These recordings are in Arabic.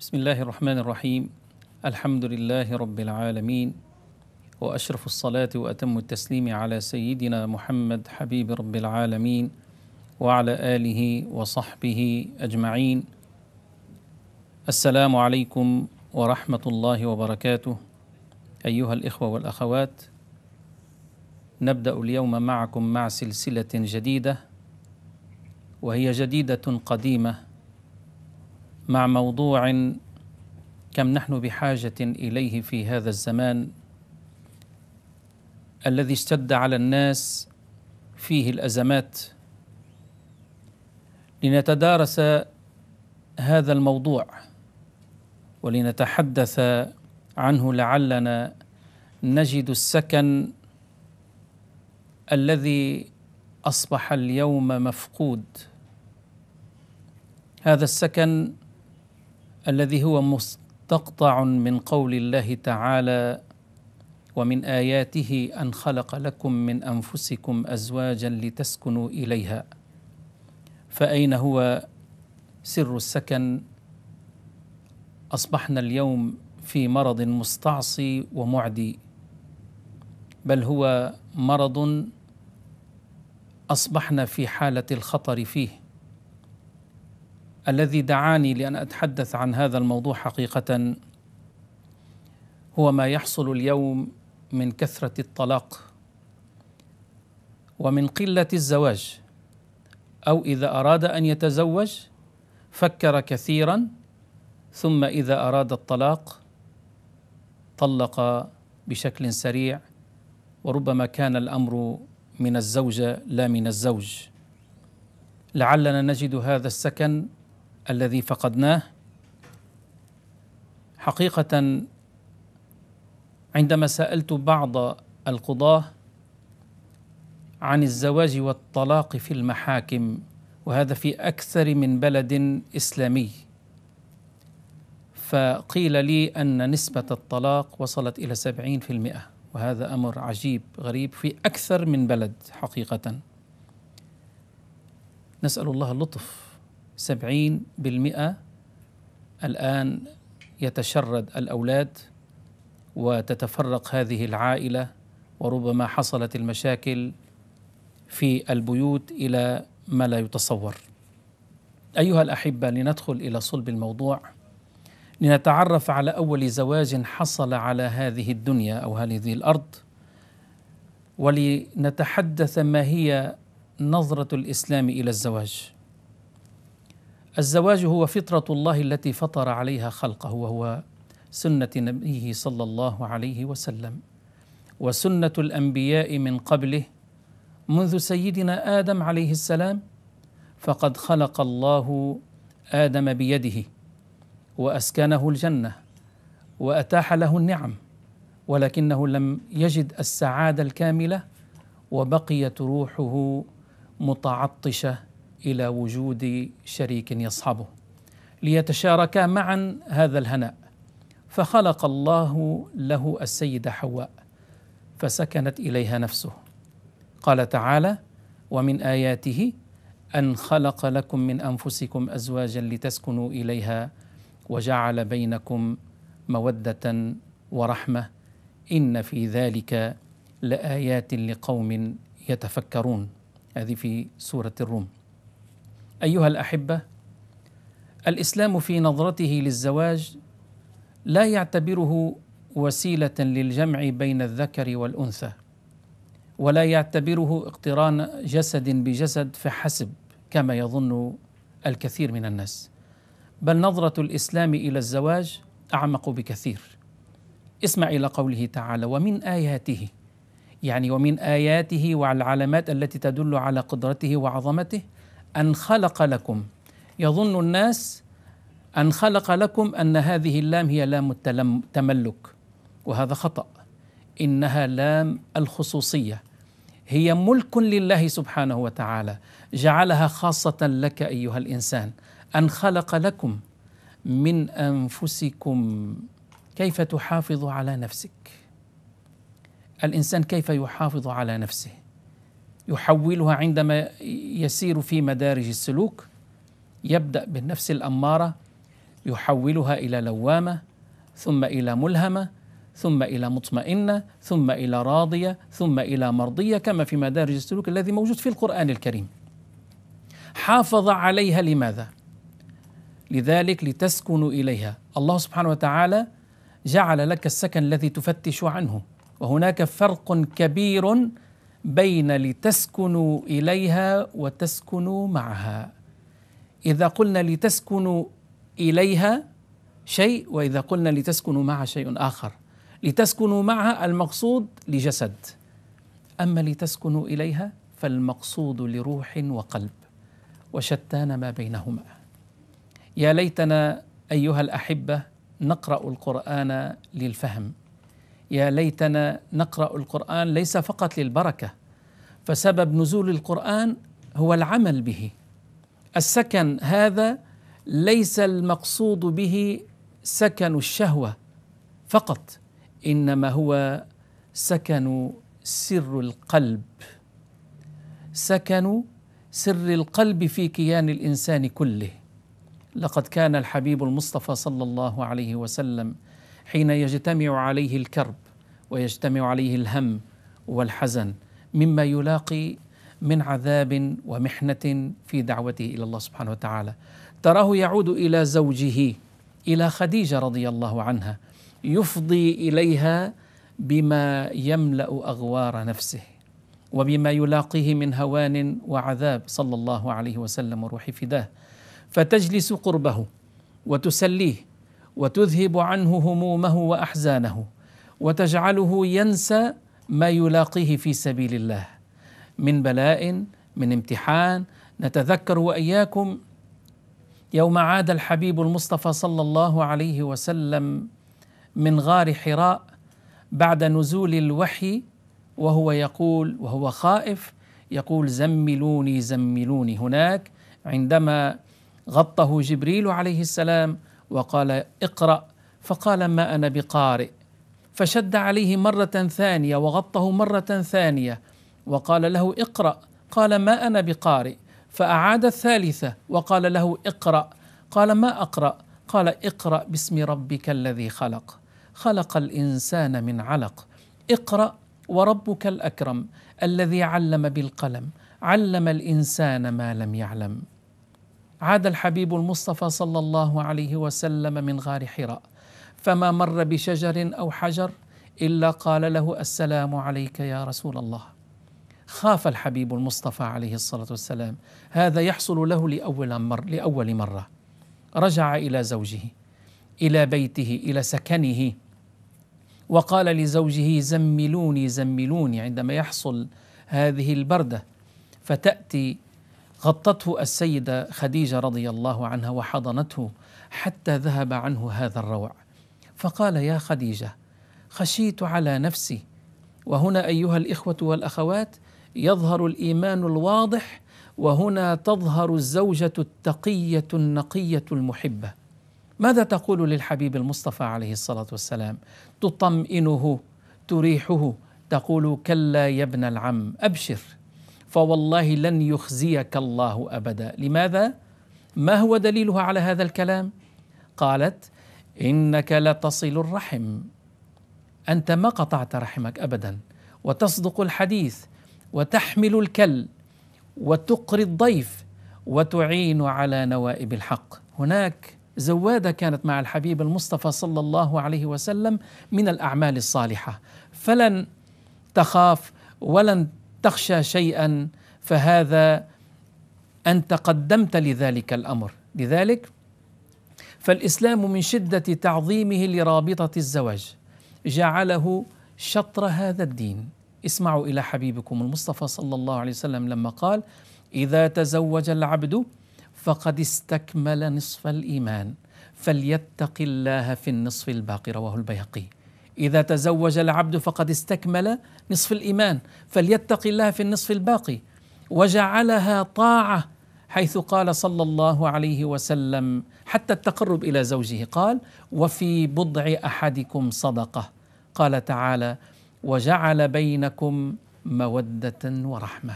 بسم الله الرحمن الرحيم الحمد لله رب العالمين واشرف الصلاه واتم التسليم على سيدنا محمد حبيب رب العالمين وعلى اله وصحبه اجمعين السلام عليكم ورحمه الله وبركاته ايها الاخوه والاخوات نبدا اليوم معكم مع سلسله جديده وهي جديده قديمه مع موضوع كم نحن بحاجه اليه في هذا الزمان الذي اشتد على الناس فيه الازمات لنتدارس هذا الموضوع ولنتحدث عنه لعلنا نجد السكن الذي اصبح اليوم مفقود هذا السكن الذي هو مستقطع من قول الله تعالى ومن اياته ان خلق لكم من انفسكم ازواجا لتسكنوا اليها فاين هو سر السكن اصبحنا اليوم في مرض مستعصي ومعدي بل هو مرض اصبحنا في حاله الخطر فيه الذي دعاني لان اتحدث عن هذا الموضوع حقيقه هو ما يحصل اليوم من كثره الطلاق ومن قله الزواج او اذا اراد ان يتزوج فكر كثيرا ثم اذا اراد الطلاق طلق بشكل سريع وربما كان الامر من الزوجه لا من الزوج لعلنا نجد هذا السكن الذي فقدناه حقيقه عندما سالت بعض القضاه عن الزواج والطلاق في المحاكم وهذا في اكثر من بلد اسلامي فقيل لي ان نسبه الطلاق وصلت الى 70% وهذا امر عجيب غريب في اكثر من بلد حقيقه نسال الله اللطف سبعين بالمئة الآن يتشرد الأولاد وتتفرق هذه العائلة وربما حصلت المشاكل في البيوت إلى ما لا يتصور أيها الأحبة لندخل إلى صلب الموضوع لنتعرف على أول زواج حصل على هذه الدنيا أو هذه الأرض ولنتحدث ما هي نظرة الإسلام إلى الزواج الزواج هو فطرة الله التي فطر عليها خلقه وهو سنة نبيه صلى الله عليه وسلم وسنة الأنبياء من قبله منذ سيدنا آدم عليه السلام فقد خلق الله آدم بيده وأسكنه الجنة وأتاح له النعم ولكنه لم يجد السعادة الكاملة وبقيت روحه متعطشة الى وجود شريك يصحبه ليتشاركا معا هذا الهناء فخلق الله له السيده حواء فسكنت اليها نفسه قال تعالى ومن اياته ان خلق لكم من انفسكم ازواجا لتسكنوا اليها وجعل بينكم موده ورحمه ان في ذلك لايات لقوم يتفكرون هذه في سوره الروم ايها الاحبه الاسلام في نظرته للزواج لا يعتبره وسيله للجمع بين الذكر والانثى ولا يعتبره اقتران جسد بجسد فحسب كما يظن الكثير من الناس بل نظره الاسلام الى الزواج اعمق بكثير اسمع الى قوله تعالى ومن اياته يعني ومن اياته وعلى العلامات التي تدل على قدرته وعظمته أن خلق لكم يظن الناس أن خلق لكم أن هذه اللام هي لام التملك وهذا خطأ إنها لام الخصوصية هي ملك لله سبحانه وتعالى جعلها خاصة لك أيها الإنسان أن خلق لكم من أنفسكم كيف تحافظ على نفسك الإنسان كيف يحافظ على نفسه يحولها عندما يسير في مدارج السلوك يبدا بالنفس الاماره يحولها الى لوامه ثم الى ملهمه ثم الى مطمئنه ثم الى راضيه ثم الى مرضيه كما في مدارج السلوك الذي موجود في القران الكريم حافظ عليها لماذا لذلك لتسكن اليها الله سبحانه وتعالى جعل لك السكن الذي تفتش عنه وهناك فرق كبير بين لتسكنوا اليها وتسكنوا معها اذا قلنا لتسكنوا اليها شيء واذا قلنا لتسكنوا معها شيء اخر لتسكنوا معها المقصود لجسد اما لتسكنوا اليها فالمقصود لروح وقلب وشتان ما بينهما يا ليتنا ايها الاحبه نقرا القران للفهم يا ليتنا نقرا القران ليس فقط للبركه فسبب نزول القران هو العمل به السكن هذا ليس المقصود به سكن الشهوه فقط انما هو سكن سر القلب سكن سر القلب في كيان الانسان كله لقد كان الحبيب المصطفى صلى الله عليه وسلم حين يجتمع عليه الكرب ويجتمع عليه الهم والحزن مما يلاقي من عذاب ومحنه في دعوته الى الله سبحانه وتعالى تراه يعود الى زوجه الى خديجه رضي الله عنها يفضي اليها بما يملا اغوار نفسه وبما يلاقيه من هوان وعذاب صلى الله عليه وسلم وروح فداه فتجلس قربه وتسليه وتذهب عنه همومه واحزانه وتجعله ينسى ما يلاقيه في سبيل الله من بلاء من امتحان نتذكر واياكم يوم عاد الحبيب المصطفى صلى الله عليه وسلم من غار حراء بعد نزول الوحي وهو يقول وهو خائف يقول زملوني زملوني هناك عندما غطه جبريل عليه السلام وقال اقرأ فقال ما أنا بقارئ فشد عليه مرة ثانية وغطه مرة ثانية وقال له اقرأ قال ما أنا بقارئ فأعاد الثالثة وقال له اقرأ قال ما أقرأ قال اقرأ باسم ربك الذي خلق خلق الإنسان من علق اقرأ وربك الأكرم الذي علم بالقلم علم الإنسان ما لم يعلم عاد الحبيب المصطفى صلى الله عليه وسلم من غار حراء فما مر بشجر او حجر الا قال له السلام عليك يا رسول الله خاف الحبيب المصطفى عليه الصلاه والسلام هذا يحصل له لاول مر لاول مره رجع الى زوجه الى بيته الى سكنه وقال لزوجه زملوني زملوني عندما يحصل هذه البرده فتاتي غطته السيده خديجه رضي الله عنها وحضنته حتى ذهب عنه هذا الروع فقال يا خديجه خشيت على نفسي وهنا ايها الاخوه والاخوات يظهر الايمان الواضح وهنا تظهر الزوجه التقيه النقيه المحبه ماذا تقول للحبيب المصطفى عليه الصلاه والسلام تطمئنه تريحه تقول كلا يا ابن العم ابشر فوالله لن يخزيك الله ابدا لماذا ما هو دليلها على هذا الكلام قالت انك لتصل الرحم انت ما قطعت رحمك ابدا وتصدق الحديث وتحمل الكل وتقري الضيف وتعين على نوائب الحق هناك زواده كانت مع الحبيب المصطفى صلى الله عليه وسلم من الاعمال الصالحه فلن تخاف ولن تخشى شيئا فهذا انت قدمت لذلك الامر لذلك فالاسلام من شده تعظيمه لرابطه الزواج جعله شطر هذا الدين اسمعوا الى حبيبكم المصطفى صلى الله عليه وسلم لما قال اذا تزوج العبد فقد استكمل نصف الايمان فليتق الله في النصف الباقي رواه البيهقي إذا تزوج العبد فقد استكمل نصف الإيمان فليتق الله في النصف الباقي وجعلها طاعة حيث قال صلى الله عليه وسلم حتى التقرب إلى زوجه قال وفي بضع أحدكم صدقة قال تعالى وجعل بينكم مودة ورحمة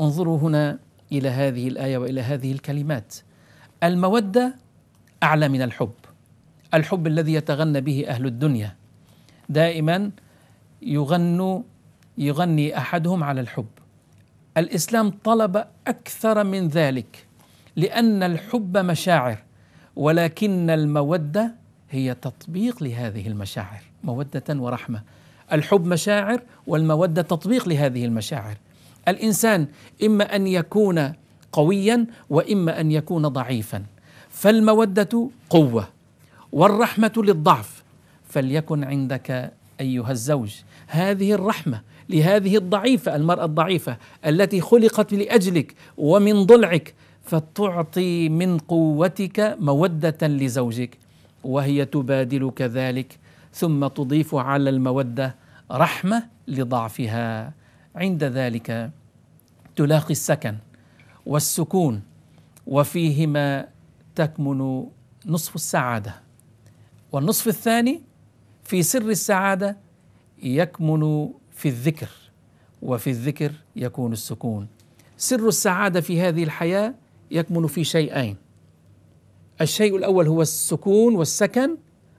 انظروا هنا إلى هذه الآية وإلى هذه الكلمات المودة أعلى من الحب الحب الذي يتغنى به أهل الدنيا دائما يغنوا يغني احدهم على الحب الاسلام طلب اكثر من ذلك لان الحب مشاعر ولكن الموده هي تطبيق لهذه المشاعر موده ورحمه الحب مشاعر والموده تطبيق لهذه المشاعر الانسان اما ان يكون قويا واما ان يكون ضعيفا فالموده قوه والرحمه للضعف فليكن عندك ايها الزوج هذه الرحمه لهذه الضعيفه المراه الضعيفه التي خلقت لاجلك ومن ضلعك فتعطي من قوتك موده لزوجك وهي تبادل كذلك ثم تضيف على الموده رحمه لضعفها عند ذلك تلاقي السكن والسكون وفيهما تكمن نصف السعاده والنصف الثاني في سر السعاده يكمن في الذكر وفي الذكر يكون السكون سر السعاده في هذه الحياه يكمن في شيئين الشيء الاول هو السكون والسكن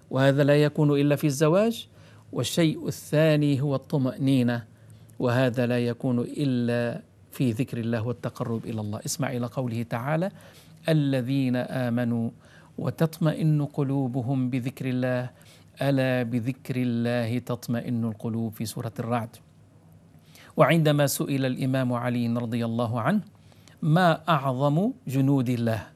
وهذا لا يكون الا في الزواج والشيء الثاني هو الطمانينه وهذا لا يكون الا في ذكر الله والتقرب الى الله اسمع الى قوله تعالى الذين امنوا وتطمئن قلوبهم بذكر الله ألا بذكر الله تطمئن القلوب في سورة الرعد وعندما سئل الإمام علي رضي الله عنه ما أعظم جنود الله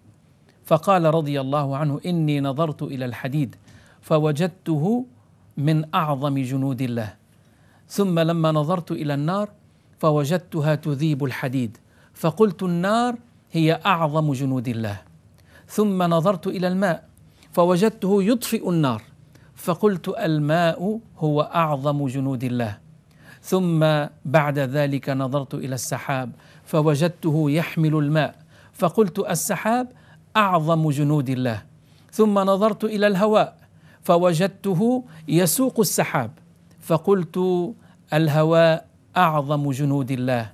فقال رضي الله عنه إني نظرت إلى الحديد فوجدته من أعظم جنود الله ثم لما نظرت إلى النار فوجدتها تذيب الحديد فقلت النار هي أعظم جنود الله ثم نظرت إلى الماء فوجدته يطفئ النار فقلت الماء هو اعظم جنود الله ثم بعد ذلك نظرت الى السحاب فوجدته يحمل الماء فقلت السحاب اعظم جنود الله ثم نظرت الى الهواء فوجدته يسوق السحاب فقلت الهواء اعظم جنود الله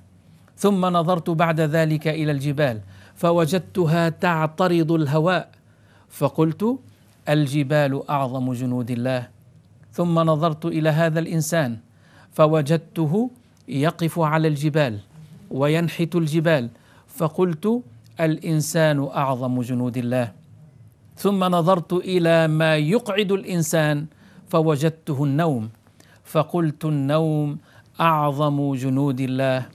ثم نظرت بعد ذلك الى الجبال فوجدتها تعترض الهواء فقلت الجبال اعظم جنود الله ثم نظرت الى هذا الانسان فوجدته يقف على الجبال وينحت الجبال فقلت الانسان اعظم جنود الله ثم نظرت الى ما يقعد الانسان فوجدته النوم فقلت النوم اعظم جنود الله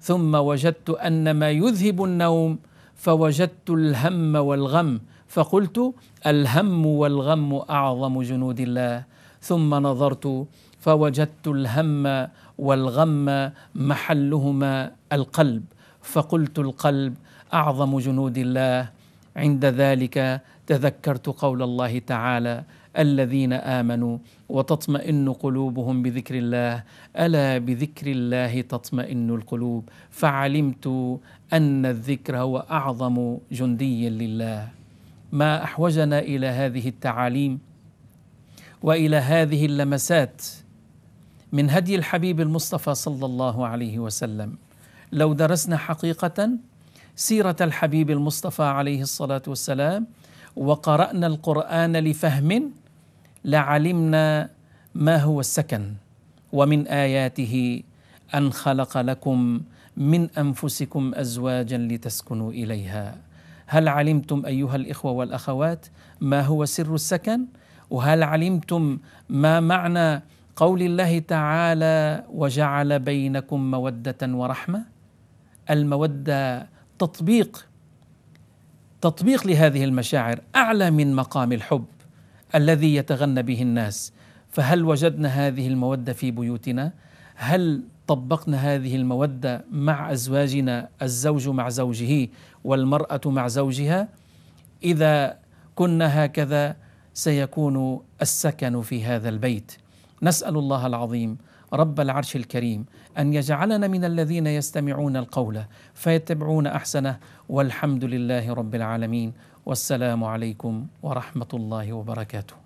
ثم وجدت ان ما يذهب النوم فوجدت الهم والغم فقلت الهم والغم اعظم جنود الله ثم نظرت فوجدت الهم والغم محلهما القلب فقلت القلب اعظم جنود الله عند ذلك تذكرت قول الله تعالى الذين امنوا وتطمئن قلوبهم بذكر الله الا بذكر الله تطمئن القلوب فعلمت ان الذكر هو اعظم جندي لله ما احوجنا الى هذه التعاليم والى هذه اللمسات من هدي الحبيب المصطفى صلى الله عليه وسلم لو درسنا حقيقه سيره الحبيب المصطفى عليه الصلاه والسلام وقرانا القران لفهم لعلمنا ما هو السكن ومن اياته ان خلق لكم من انفسكم ازواجا لتسكنوا اليها هل علمتم ايها الاخوه والاخوات ما هو سر السكن وهل علمتم ما معنى قول الله تعالى وجعل بينكم موده ورحمه الموده تطبيق تطبيق لهذه المشاعر اعلى من مقام الحب الذي يتغنى به الناس فهل وجدنا هذه الموده في بيوتنا هل طبقنا هذه المودة مع أزواجنا الزوج مع زوجه والمرأة مع زوجها إذا كنا هكذا سيكون السكن في هذا البيت نسأل الله العظيم رب العرش الكريم أن يجعلنا من الذين يستمعون القول فيتبعون أحسنه والحمد لله رب العالمين والسلام عليكم ورحمة الله وبركاته